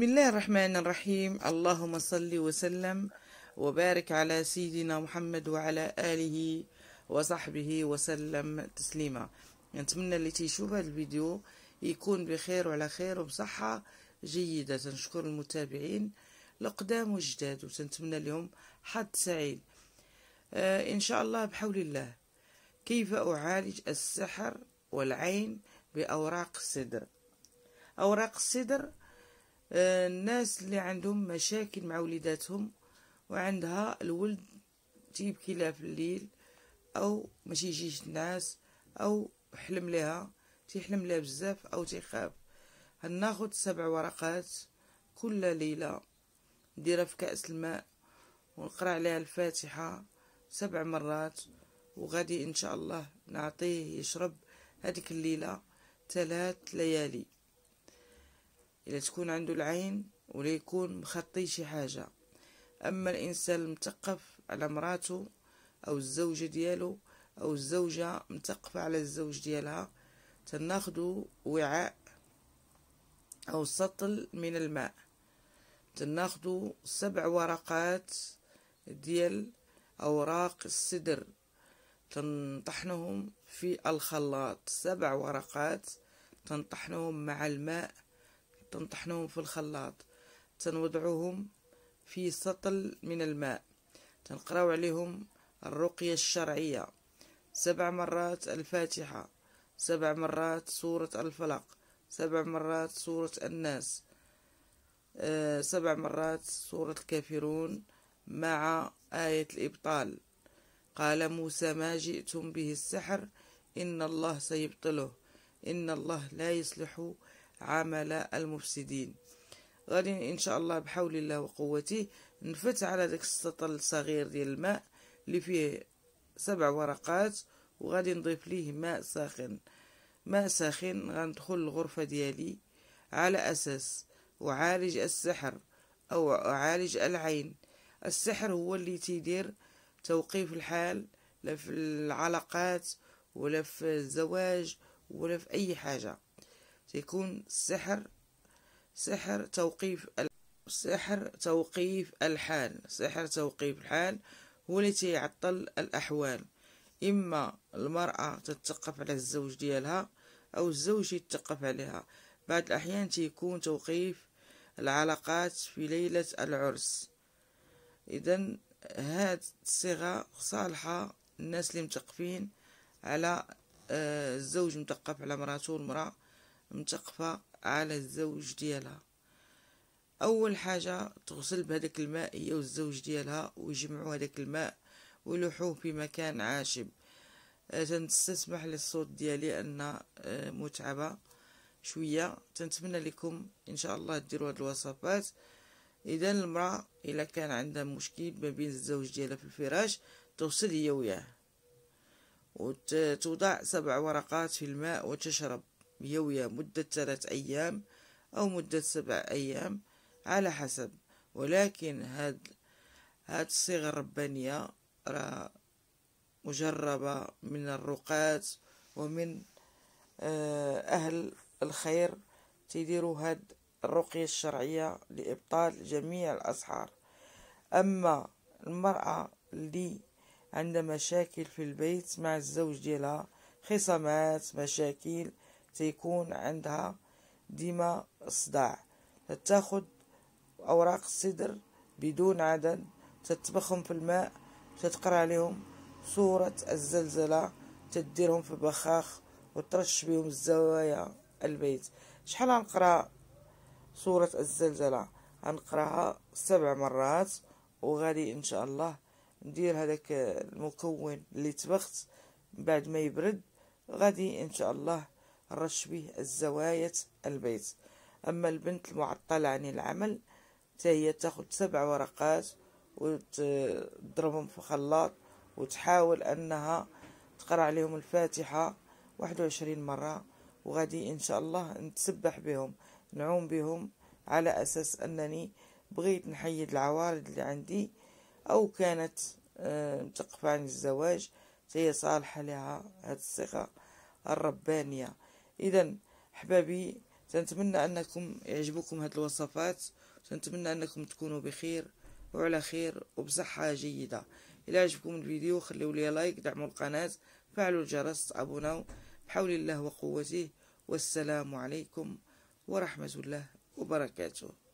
بسم الله الرحمن الرحيم اللهم صل وسلم وبارك على سيدنا محمد وعلى آله وصحبه وسلم تسليما نتمنى اللي تيشوف هذا الفيديو يكون بخير وعلى خير وبصحة جيدة تنشكر المتابعين القدام والجداد وتنتمنى لهم حد سعيد آه إن شاء الله بحول الله كيف أعالج السحر والعين بأوراق السدر أوراق السدر الناس اللي عندهم مشاكل مع وليداتهم وعندها الولد تيبكي لها في الليل او ماشي يجيش الناس او حلم لها تيحلم لها بزاف او تيخاف هناخد سبع ورقات كل ليله نديرها في كاس الماء ونقرا عليها الفاتحه سبع مرات وغادي ان شاء الله نعطيه يشرب هذيك الليله ثلاث ليالي إلا تكون عنده العين ولا يكون مخطي شي حاجة أما الإنسان المثقف على مراته أو الزوجة ديالو أو الزوجة مثقفة على الزوج ديالها تناخدو وعاء أو سطل من الماء تناخدو سبع ورقات ديال أوراق السدر تنطحنهم في الخلاط سبع ورقات تنطحنهم مع الماء تنطحنهم في الخلاط تنوضعوهم في سطل من الماء تنقراو عليهم الرقية الشرعية سبع مرات الفاتحة سبع مرات سورة الفلق سبع مرات سورة الناس آه، سبع مرات سورة الكافرون مع آية الإبطال قال موسى ما جئتم به السحر إن الله سيبطله إن الله لا يصلح عمل المفسدين غادي ان شاء الله بحول الله وقوته نفت على داك السطل الصغير ديال الماء اللي فيه سبع ورقات وغادي نضيف ليه ماء ساخن ماء ساخن غندخل الغرفه ديالي على اساس وعالج السحر او اعالج العين السحر هو اللي تيدير توقيف الحال لا في العلاقات ولا في الزواج ولا في اي حاجه سيكون سحر سحر توقيف سحر توقيف الحال سحر توقيف الحال هو اللي تيعطل الأحوال إما المرأة تتقف على الزوج ديالها أو الزوج يتقف عليها بعض الأحيان تيكون توقيف العلاقات في ليلة العرس إذا هاد الصيغة صالحة الناس اللي متقفين على آه، الزوج متقف على مراته والمرأة متقفة على الزوج ديالها أول حاجة تغسل بهذاك الماء هي والزوج ديالها ويجمعوا هذاك الماء ويلوحوه في مكان عاشب آه، تنستسمح للصوت ديالي أن آه، متعبة شوية تنتمنى لكم إن شاء الله ديروا هاد الوصفات إذا المرأة إلا كان عندها مشكل ما بين الزوج ديالها في الفراش تغسل هي وياه وتوضع سبع ورقات في الماء وتشرب يوية مدة ثلاث أيام أو مدة سبع أيام على حسب ولكن هاد هاد الصيغة الربانية راه مجربة من الرقاة ومن آه، أهل الخير تيديرو هاد الرقية الشرعية لإبطال جميع الأسحار أما المرأة اللي عندها مشاكل في البيت مع الزوج ديالها خصامات مشاكل تيكون عندها ديما صداع تتاخد أوراق السدر بدون عدد تطبخهم في الماء تتقرا عليهم صورة الزلزلة تديرهم في بخاخ وترش بهم الزوايا البيت شحال غنقرا صورة الزلزلة غنقراها سبع مرات وغادي ان شاء الله ندير هذاك المكون اللي تبخت بعد ما يبرد غادي ان شاء الله رش به الزوايا البيت أما البنت المعطلة عن العمل تاهي تاخد سبع ورقات وتضربهم في خلاط وتحاول أنها تقرأ عليهم الفاتحة واحد وعشرين مرة وغادي إن شاء الله نتسبح بهم نعوم بهم على أساس أنني بغيت نحيد العوارض اللي عندي أو كانت آه، متقفة عن الزواج هي صالحة لها هاد الصيغة الربانية اذا احبابي سنتمنى انكم يعجبكم هذه الوصفات سنتمنى انكم تكونوا بخير وعلى خير وبصحة جيدة إلى عجبكم الفيديو خليوا لي لايك دعموا القناة فعلوا الجرس ابوناو بحول الله وقوته والسلام عليكم ورحمة الله وبركاته